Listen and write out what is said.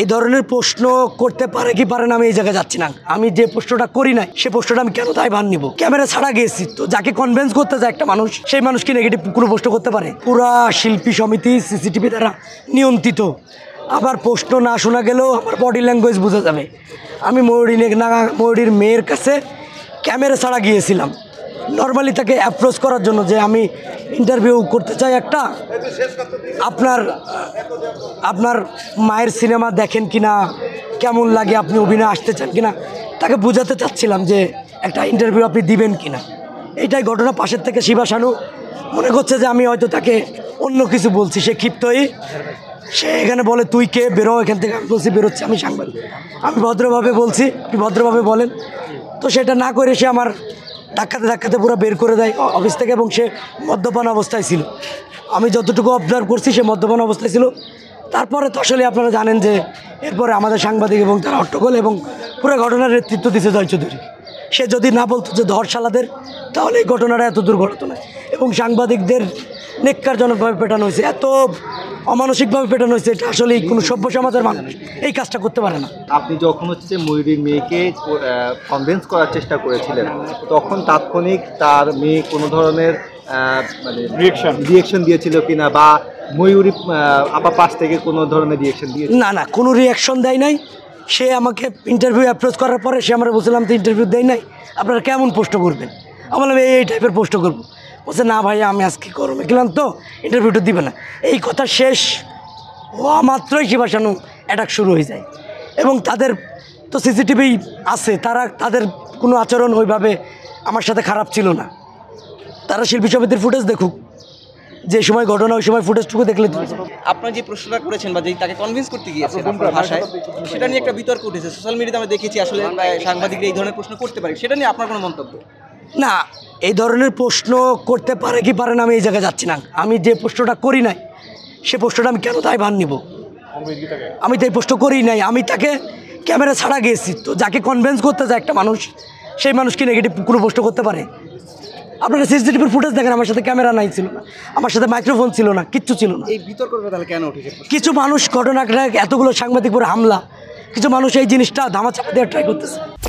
এই ধরনের প্রশ্ন করতে পারে কি পারে না আমি এই জায়গায় যাচ্ছি না আমি যে প্রশ্নটা করি নাই সে প্রশ্নটা আমি কেন তাই ভান নিব ক্যামেরা ছাড়া গেছি তো যাকে কনভেন্স করতে যায় একটা মানুষ সেই মানুষকে নেগেটিভ কোনো প্রশ্ন করতে পারে পুরা শিল্পী সমিতি সিসিটিভি দ্বারা নিয়ন্ত্রিত আবার প্রশ্ন না শোনা গেলেও আমার বডি ল্যাঙ্গুয়েজ বোঝা যাবে আমি ময়ূরী নাগা ময়ূরীর মেয়ের কাছে ক্যামেরা ছাড়া গিয়েছিলাম নর্মালি তাকে অ্যাপ্রোচ করার জন্য যে আমি ইন্টারভিউ করতে চাই একটা আপনার আপনার মায়ের সিনেমা দেখেন কি না কেমন লাগে আপনি অভিনয় আসতে চান কি না তাকে বোঝাতে চাচ্ছিলাম যে একটা ইন্টারভিউ আপনি দিবেন কি না এইটাই ঘটনা পাশের থেকে শিবাসানু মনে করছে যে আমি হয়তো তাকে অন্য কিছু বলছি সে ক্ষিপ্তই সে এখানে বলে তুই কে বেরো এখান থেকে আমি বলছি বেরোচ্ছি আমি সাংবাদিক আমি ভদ্রভাবে বলছি আপনি ভদ্রভাবে বলেন তো সেটা না করে সে আমার ধাক্কাতে ধাক্কাতে পুরো বের করে দেয় অফিস থেকে এবং সে মদ্যপান অবস্থায় ছিল আমি যতটুকু অবজার্ভ করছি সে মদ্যপান অবস্থায় ছিল তারপরে তো আসলে আপনারা জানেন যে এরপরে আমাদের সাংবাদিক এবং তারা হট্টগোল এবং পুরো ঘটনার নেতৃত্ব দিচ্ছে জয় চৌধুরী সে যদি না বলতো যে ধর্ষালাদের তাহলে এই ঘটনাটা এত দুর্ঘটনা এবং সাংবাদিকদের নিকারজনকভাবে পেটানো হয়েছে এত অমানসিকভাবে পেটানো হয়েছে এটা আসলে কোনো সভ্য সমাজের মানুষ এই কাজটা করতে পারে না আপনি যখন হচ্ছে ময়ূরীর মেয়েকে কনভিন্স করার চেষ্টা করেছিলেন তখন তাৎক্ষণিক তার মেয়ে কোনো ধরনের মানে রিয়েকশন রিয়েকশন দিয়েছিল কিনা বা ময়ূরী আপা পাশ থেকে কোনো ধরনের রিয়েকশন দিয়ে না না কোনো রিয়েকশন দেয় নাই সে আমাকে ইন্টারভিউ অ্যাপ্রোচ করার পরে সে আমরা বলছিলাম তো ইন্টারভিউ দেয় নাই আপনারা কেমন প্রশ্ন করবেন আমি বললাম এই টাইপের পোস্ট করবো বলছে না ভাই আমি আজকে গরমে গেলাম তো ইন্টারভিউটা দিবে না এই কথা শেষ হওয়া মাত্রই শিবাসানু অ্যাটাক শুরু হয়ে যায় এবং তাদের তো সিসিটিভি আছে তারা তাদের কোনো আচরণ ওইভাবে আমার সাথে খারাপ ছিল না তারা শিল্পী সমিতির ফুটেজ দেখুক যে সময় ঘটনা ওই সময় ফুটেজটুকু দেখলে আপনার যে প্রশ্নটা করেছেন বা যে তাকে কনভিন্স করতে গিয়েছেন আপনার ভাষায় সেটা নিয়ে একটা বিতর্ক উঠেছে সোশ্যাল মিডিয়াতে আমরা দেখেছি আসলে সাংবাদিকরা এই ধরনের প্রশ্ন করতে পারি সেটা নিয়ে আপনার কোনো মন্তব্য না এই ধরনের প্রশ্ন করতে পারে কি পারে না আমি এই জায়গায় যাচ্ছি না আমি যে প্রশ্নটা করি নাই সে প্রশ্নটা আমি কেন তাই ভান নিব আমি তো এই প্রশ্ন করি নাই আমি তাকে ক্যামেরা ছাড়া গিয়েছি তো যাকে কনভেন্স করতে যায় একটা মানুষ সেই মানুষকে নেগেটিভ কোনো প্রশ্ন করতে পারে আপনারা সিসিটিভির ফুটেজ দেখেন আমার সাথে ক্যামেরা নাই ছিল না আমার সাথে মাইক্রোফোন ছিল না কিচ্ছু ছিল না এই তাহলে কেন উঠেছে কিছু মানুষ ঘটনাটা এতগুলো সাংবাদিক পরে হামলা কিছু মানুষ এই জিনিসটা ধামাচাপা দেওয়ার ট্রাই করতেছে